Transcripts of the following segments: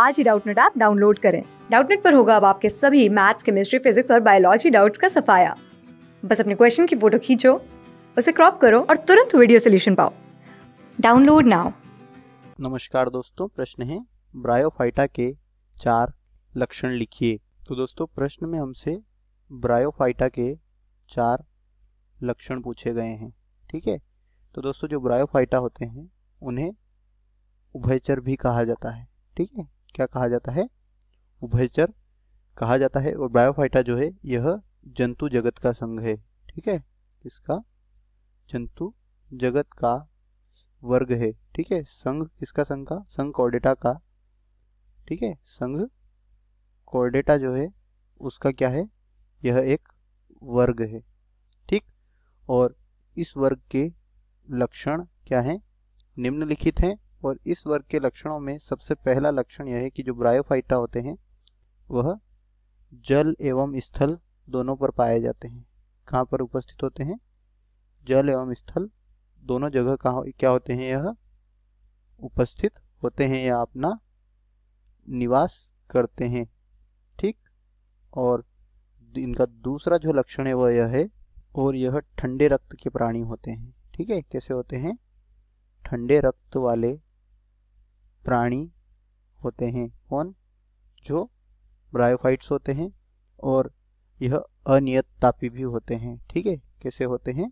आज ही Doubtnut app download करें डाउटनेट पर होगा अब आपके सभी मैथ्स केमिस्ट्री फिजिक्स और बायोलॉजी डाउट्स का सफाया बस अपने क्वेश्चन की फोटो खींचो उसे क्रॉप करो और तुरंत वीडियो सोल्यूशन पाओ डाउनलोड नाउ नमस्कार दोस्तों प्रश्न है ब्रायोफाइटा के चार लक्षण लिखिए तो दोस्तों प्रश्न में हमसे ब्रायोफाइटा के चार लक्षण पूछे गए हैं ठीक है तो दोस्तों जो ब्रायोफाइटा होते हैं उन्हें उभयचर भी कहा जाता है ठीक है क्या कहा जाता है उभयचर कहा जाता है और बायोफाइटा जो है यह जंतु जगत का संघ है ठीक है इसका जंतु जगत का वर्ग है ठीक है संघ किसका संघ का संघ कॉर्डेटा का ठीक है संघ कॉर्डेटा जो है उसका क्या है यह एक वर्ग है ठीक और इस वर्ग के लक्षण क्या हैं निम्नलिखित हैं और इस वर्ग के लक्षणों में सबसे पहला लक्षण यह है कि जो ब्रायोफाइटा होते हैं वह जल एवं स्थल दोनों पर पाए जाते हैं कहाँ पर उपस्थित होते हैं जल एवं स्थल दोनों जगह कहाँ क्या होते हैं यह उपस्थित होते हैं या अपना निवास करते हैं ठीक और इनका दूसरा जो लक्षण है वह यह है और यह ठंडे रक्त के प्राणी होते हैं ठीक है कैसे होते हैं ठंडे रक्त वाले प्राणी होते हैं कौन जो ब्रायोफाइट्स होते हैं और यह अनियत तापी भी होते हैं ठीक है कैसे होते हैं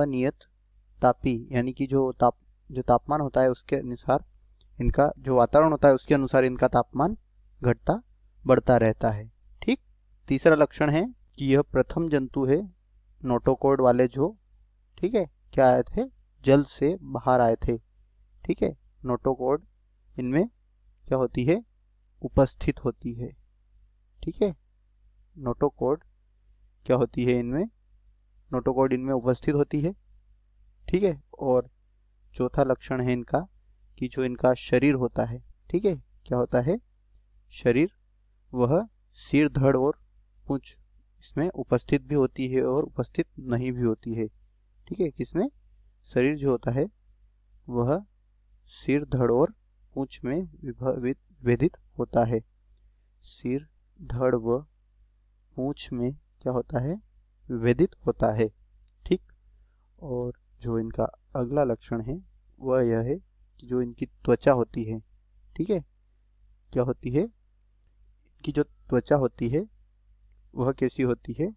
अनियत तापी यानी कि जो ताप जो तापमान होता है उसके अनुसार इनका जो वातावरण होता है उसके अनुसार इनका तापमान घटता बढ़ता रहता है ठीक तीसरा लक्षण है कि यह प्रथम जंतु है नोटोकोड वाले जो ठीक है क्या आए थे जल से बाहर आए थे ठीक है नोटोकोड इनमें क्या होती है उपस्थित होती है ठीक है नोटोकोड क्या होती है इनमें नोटोकोड इनमें उपस्थित होती है ठीक है और चौथा लक्षण है इनका कि जो इनका शरीर होता है ठीक है क्या होता है शरीर वह सिर धड़ और पूछ इसमें उपस्थित भी होती है और उपस्थित नहीं भी होती है ठीक है किसमें शरीर जो होता है वह सिर धड़ और पूंछ में विभेदित होता है सिर धड़ व पूछ में क्या होता है विभेदित होता है ठीक और जो इनका अगला लक्षण है वह यह है कि जो इनकी त्वचा होती है ठीक है क्या होती है इनकी जो त्वचा होती है वह कैसी होती है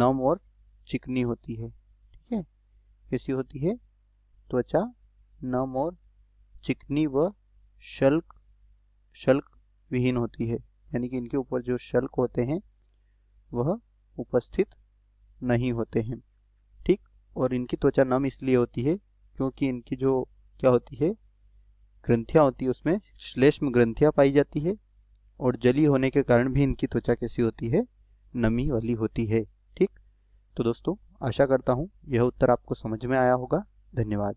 नम और चिकनी होती है ठीक है कैसी होती है त्वचा नम और चिकनी व शल्क शल्क विहीन होती है यानी कि इनके ऊपर जो शल्क होते हैं वह उपस्थित नहीं होते हैं ठीक और इनकी त्वचा नम इसलिए होती है क्योंकि इनकी जो क्या होती है ग्रंथियाँ होती है उसमें श्लेष्म ग्रंथियाँ पाई जाती है और जली होने के कारण भी इनकी त्वचा कैसी होती है नमी वाली होती है ठीक तो दोस्तों आशा करता हूँ यह उत्तर आपको समझ में आया होगा धन्यवाद